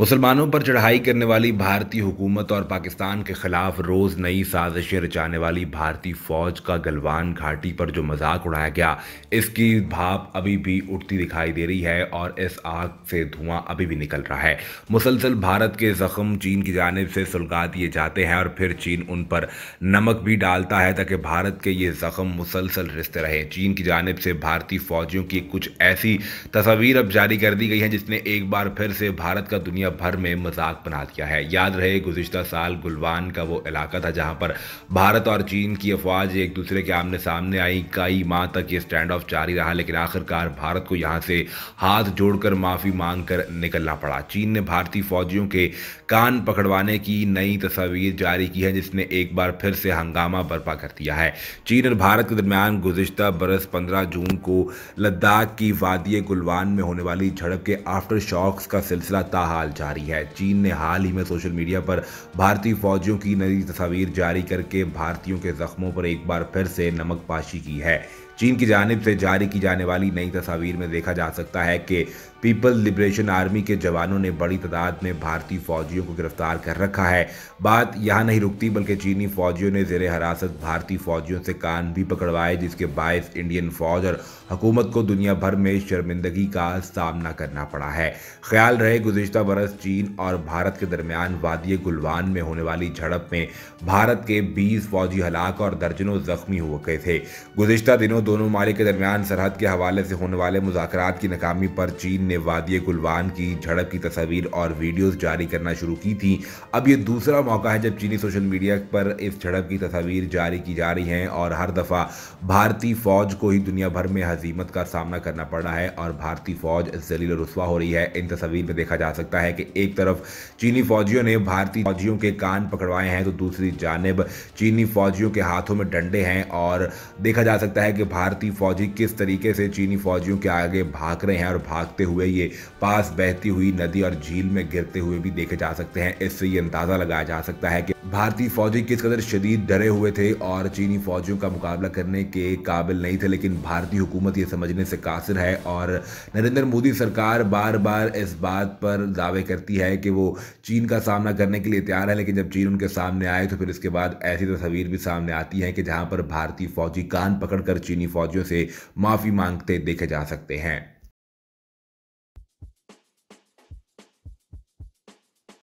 मुसलमानों पर चढ़ाई करने वाली भारतीय हुकूमत और पाकिस्तान के खिलाफ रोज़ नई साजिशें रचाने वाली भारतीय फ़ौज का गलवान घाटी पर जो मजाक उड़ाया गया इसकी भाप अभी भी उठती दिखाई दे रही है और इस आग से धुआं अभी भी निकल रहा है मुसलसल भारत के ज़ख्म चीन की जानब से सुलगा दिए जाते हैं और फिर चीन उन पर नमक भी डालता है ताकि भारत के ये ज़ख्म मुसलसल रिश्ते रहे चीन की जानब से भारतीय फ़ौजियों की कुछ ऐसी तस्वीर अब जारी कर दी गई है जिसने एक बार फिर से भारत का दुनिया दुनिया भर में मजाक बना दिया है याद रहे गुजशत साल गुलवान का वो इलाका था जहां पर भारत और चीन की अफवाज एक दूसरे के आमने सामने आई कई माह तक ये स्टैंड ऑफ जारी रहा लेकिन आखिरकार भारत को यहां से हाथ जोड़कर माफ़ी मांग कर निकलना पड़ा चीन ने भारतीय फौजियों के कान पकड़वाने की नई तस्वीर जारी की है जिसने एक बार फिर से हंगामा बर्पा कर दिया है चीन और भारत के दरमियान गुजशत बरस पंद्रह जून को लद्दाख की वादी गुलवान में होने वाली झड़प के आफ्टर शॉक्स का सिलसिला ताहाल जारी है चीन ने हाल ही में सोशल मीडिया पर भारतीय फौजियों की नई तस्वीर जारी करके भारतीयों के जख्मों पर एक बार फिर से नमक पाशी की है चीन की जानब से जारी की जाने वाली नई तस्वीर में देखा जा सकता है कि पीपल्स लिबरेशन आर्मी के जवानों ने बड़ी तादाद में भारतीय फौजियों को गिरफ्तार कर रखा है बात यहाँ नहीं रुकती बल्कि चीनी फौजियों ने जेर हरासत भारतीय फौजियों से कान भी पकड़वाए जिसके बायस इंडियन फौज और हुकूमत को दुनिया भर में शर्मिंदगी का सामना करना पड़ा है ख्याल रहे गुजशत बरस चीन और भारत के दरमियान वादी गुलवान में होने वाली झड़प में भारत के बीस फौजी हलाक और दर्जनों जख्मी हो गए थे गुजशत दिनों दोनों मालिक के दरमियान सरहद के हवाले से होने वाले मुजाकर की नाकामी पर चीन ने वादी गुलवान की झड़प की तस्वीर और वीडियोस जारी करना शुरू की थी अब ये दूसरा मौका है जब चीनी सोशल मीडिया पर इस झड़प की तस्वीर जारी की जा रही हैं और हर दफ़ा भारतीय फ़ौज को ही दुनिया भर में हजीमत का सामना करना पड़ रहा है और भारतीय फ़ौज जलील रसवा हो रही है इन तस्वीर में देखा जा सकता है कि एक तरफ चीनी फौजियों ने भारतीय फौजियों के कान पकड़वाए हैं तो दूसरी जानब चीनी फौजियों के हाथों में डंडे हैं और देखा जा सकता है कि भारतीय फौजी किस तरीके से चीनी फौजियों के आगे भाग रहे हैं और भागते हुए ये पास बहती हुई नदी और झील में गिरते हुए भी देखे जा सकते हैं इससे ये अंदाजा लगाया जा सकता है कि भारतीय फौजी किस कदर शदीद डरे हुए थे और चीनी फौजियों का मुकाबला करने के काबिल नहीं थे लेकिन भारतीय हुकूमत ये समझने से कासिर है और नरेंद्र मोदी सरकार बार बार इस बात पर दावे करती है कि वो चीन का सामना करने के लिए तैयार है लेकिन जब चीन उनके सामने आए तो फिर इसके बाद ऐसी तस्वीर भी सामने आती है कि जहाँ पर भारतीय फौजी कान पकड़कर चीनी चीनी फौजियों से माफी मांगते देखे जा सकते हैं